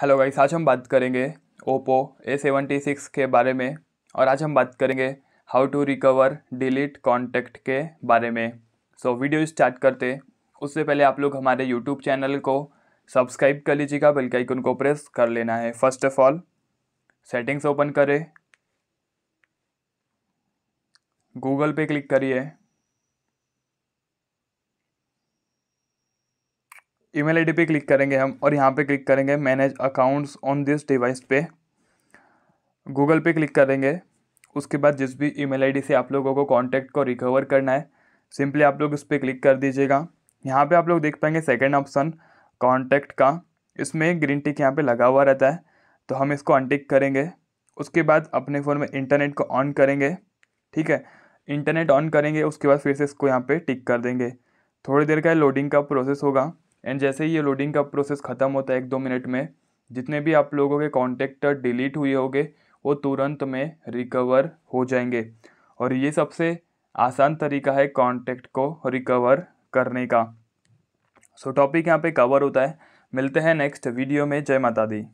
hello guys आज हम बात करेंगे ओप्पो ए सेवेंटी सिक्स के बारे में और आज हम बात करेंगे how to recover delete contact के बारे में सो so, वीडियो स्टार्ट करते उससे पहले आप लोग हमारे यूट्यूब चैनल को सब्सक्राइब कर लीजिएगा बेल के आइकन को प्रेस कर लेना है first of all settings open करें गूगल पे क्लिक करिए ईमेल आईडी पे क्लिक करेंगे हम और यहाँ पे क्लिक करेंगे manage accounts on this device पे गूगल पे क्लिक करेंगे उसके बाद जिस भी ईमेल आईडी से आप लोगों को कॉन्टैक्ट को रिकवर करना है सिंपली आप लोग उस पर क्लिक कर दीजिएगा यहाँ पे आप लोग देख पाएंगे सेकेंड ऑप्शन कॉन्टैक्ट का इसमें ग्रीन टिक यहाँ पे लगा हुआ रहता है तो हम इसको अनटिक करेंगे उसके बाद अपने फ़ोन में इंटरनेट को ऑन करेंगे ठीक है इंटरनेट ऑन करेंगे उसके बाद फिर से इसको यहाँ पे टिक कर देंगे थोड़ी देर का लोडिंग का प्रोसेस होगा एंड जैसे ही ये लोडिंग का प्रोसेस ख़त्म होता है एक दो मिनट में जितने भी आप लोगों के कॉन्टेक्ट डिलीट हुए होंगे वो तुरंत में रिकवर हो जाएंगे और ये सबसे आसान तरीका है कॉन्टेक्ट को रिकवर करने का सो टॉपिक यहाँ पे कवर होता है मिलते हैं नेक्स्ट वीडियो में जय माता दी